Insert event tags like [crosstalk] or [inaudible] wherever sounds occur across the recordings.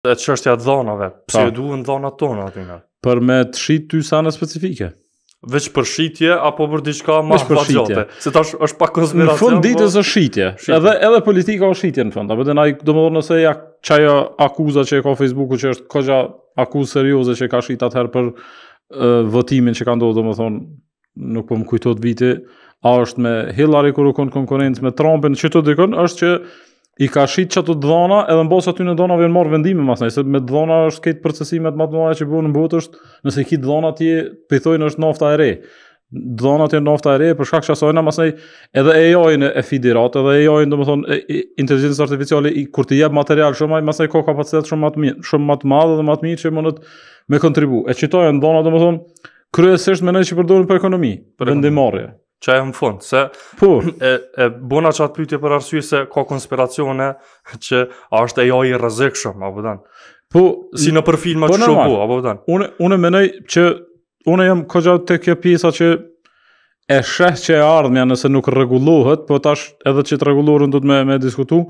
e të të dhonave, pëse e po. duhen dhona tona atë nga. Për me të shqit ty sa në specifike? Vec për shqitje, apo për diçka ma vazhjote. Se ta është pak konspiracion? Në fund po ditë është shqitje. Edhe, edhe politika është shqitje në fund. Apo të do më dhërë nëse ja qajë akuzat që e ka Facebooku që është kogja akuzë serioze që e ka shqit atëherë për uh, votimin që ka ndohë, do më thonë, nuk po më kujtot viti, a është me Hillary kërë u konkurencë, me Trumpin, që të dikon, është që i ka shit çato dhona, edhe mbos aty në dhona vjen marr vendime mas se me dhona është këtë procesimet më të mëdha që bën në botë është, nëse ki dhona ti pithojnë është nafta e re. Dhona ti nafta e re për shkak se asojna, masaj edhe e jojnë e fidirat, edhe e jojnë domethënë inteligjencë artificiale i kur të jap material shumë më masaj ka kapacitet shumë më të mirë, shumë më të madh dhe më të mirë që mund të me kontribu. E qitojnë dhona domethënë kryesisht me që përdoren për ekonomi, për ndërmarrje që e më fund, se po. [clears throat] e, e buna pytje për arsye se ka konspiracione [laughs] që është e joj i rëzik shumë, apo dan? Po, si në përfilma po që shumë po, apo dan? Unë, unë e menej që unë e jam ko gjatë të kjo pisa që e sheh që e ardhme nëse nuk regulohet, po tash edhe që të regulohet du të me, me diskutu,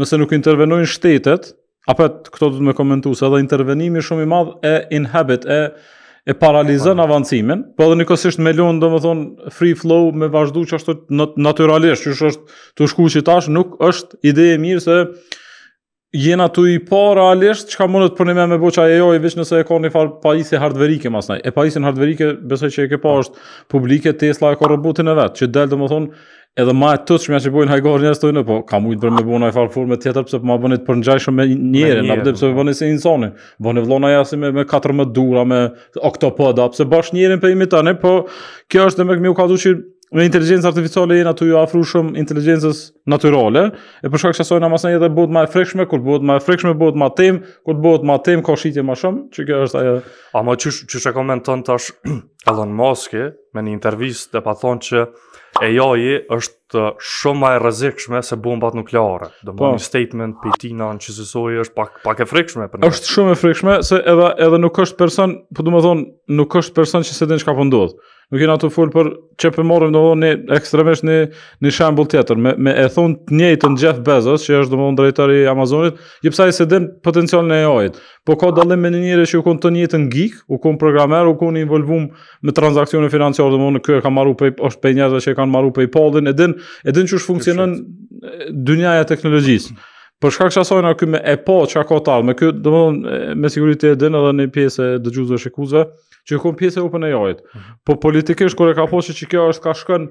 nëse nuk intervenojnë shtetet, apet, këto du të me komentu, se edhe intervenimi shumë i madhë e inhabit, e e paralizon avancimin, po edhe njëkohësisht me lënë domethën free flow me vazhdu që ashtu natyralisht, që është të shku që tash nuk është ide e mirë se jenë ato i pa realisht, që ka mundet për një me me boqa e joj, vishë nëse e ka një falë pa isi hardverike masnaj. E pa isi në hardverike, besoj që e ke pa po. është publike, Tesla e ka robotin e vetë, që delë dhe më thonë, edhe ma e tëtë shmja që bojnë hajgohë njërës të ujnë, po ka mujtë për me bojnë në i falë furë tjetër, pëse për po ma bënit për njëjshë me njëre, në përde pëse për bënit se po. insoni, bënit vlona jasi me, me 14 dura, me oktopoda, pëse bash njërin për imitani, po kjo është dhe me këmi u ka me inteligjencë artificiale jena të ju afru shumë inteligjencës naturale, e përshka kështë asojna masën jetë e më ma e frekshme, kur bëhet ma e frekshme, botë ma tem, kur bëhet ma tem, ka shqitje ma shumë, që kjo është aje... A ma qësh, qësh e komenton tash [clears throat] Elon Musk-i me një intervjist dhe pa thonë që e jaji është shumë më e rrezikshme se bombat nukleare. më po. një statement pe Tina që sesoi është pak pak e frekshme. për ne. Është shumë e frikshme se edhe edhe nuk është person, po domethënë nuk është person që se çka po ndodh nuk jena të full për që për në ekstremisht një ekstremesh një, një shambull tjetër, me, me e thonë të njëjtë në Jeff Bezos, që është dëmohon drejtari Amazonit, i pësaj se dhe potencial në AI-t, po ka dalim me një njëre që u konë të njëjtë në geek, u konë programer, u konë involvum me transakcione financiarë, dhe më në kërë ka marru për është për njëzve që e kanë maru për i paldin, e dhe në që është funksionën dynjaja teknologjisë. Mm -hmm. Por shkak të asojna këy me e po çka ka tall, me këy domthon me siguri e din edhe në pjesë dëgjuesve shikuesve, që kom pjesë u punë jot. Po politikisht kur e ka poshtë që kjo është ka shkën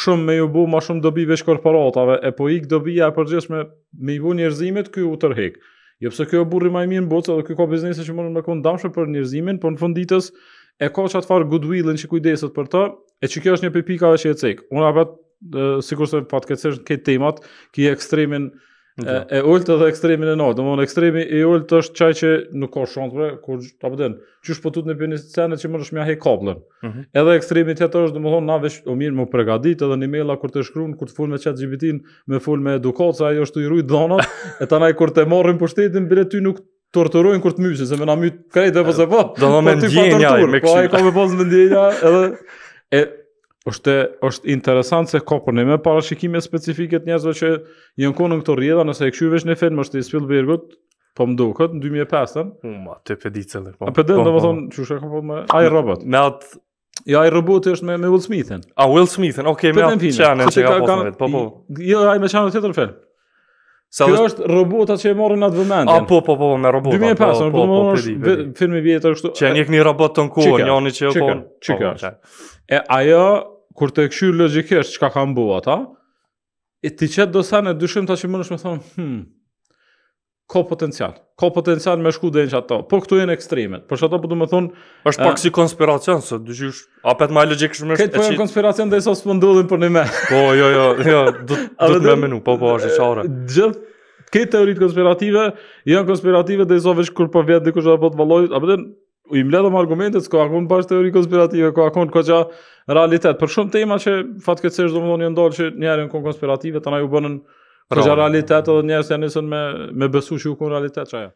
shumë me ju bu më shumë dobi veç korporatave, e po ik dobi ja përgjithësisht me me i vonë njerëzimit këy u tërhek. Jo pse këy burri më i mirë në botë, edhe këy ka biznese që mund të mëkon dëmshëm për njerëzimin, po në fund ditës e ka çat far goodwillin që kujdeset për të, e që kjo është një pikë kave që e cek. Unë apo se patkesh këtë temat, ki ekstremin e ultë dhe ekstremin e natë, domthonë ekstremi i ult është qaj që nuk ka shantë për kur ta bëden. Po qysh po tut në penicilinë që mundesh më ha kaplën. Mhm. Edhe ekstremi tjetër është domthonë na vesh o mirë më pregadit edhe në emaila kur të shkruan, kur të fol me chat gpt me fol me edukat ajo është i rujt dhonat, [laughs] e tani kur të marrin pushtetin bile ty nuk torturojnë kur të mysin, se me na myt krejt e po se po. po me Po me edhe [laughs] e është e, është interesant se ka punim me parashikime specifike të njerëzve që janë këtu në këto rrjedha, nëse e kshyr në, në film është i Spielbergut, po më duket në 2005-ën. Ma ti pe ditë se. Po. A po dën po. domethën çush e ka po më ai robot. Me atë Jo, ai roboti është me, me Will Smithin. A Will Smithin, okay, me atë çanën që ka pasur kan... vet. Po po. Jo, ai me çanën tjetër fen. Sa Kjo është robota që e morën atë vëmendjen. A po po po me robota. 2005, po, po, po, po, po, po, filmi vjetër kështu. Që janë një robot ton ku, njëri që e ka. Çka? E ajo kur të e këshyrë logikisht që ka kam bu ata, i t'i qëtë do sene, dyshim ta që më nëshme thonë, hmm, ko potencial, ko potencial me shku dhe një që ato, por këtu e në ekstrimet, por që ato për po du me thonë... është pak si konspiracion, së dyshysh, apet ma e logikë shumë është... Këtë pojën konspiracion dhe iso së pëndullin për një me. [laughs] Po, jo, jo, jo, du [laughs] të me menu, po, po, është e qare. Gjëtë, këtë teoritë konspirative, janë konspirative dhe iso vëshkë kur për po vjetë dikush dhe po të valojit, apetën, po u imbledhëm argumentet, s'ko akon bashkë teori konspirative, ko akon ko qa realitet. Për shumë tema që fatë këtë do më do një ndalë që njerën kënë konspirative, të na ju bënën ko realitet edhe njerës janë nësën me, me besu që ju kënë realitet që aja.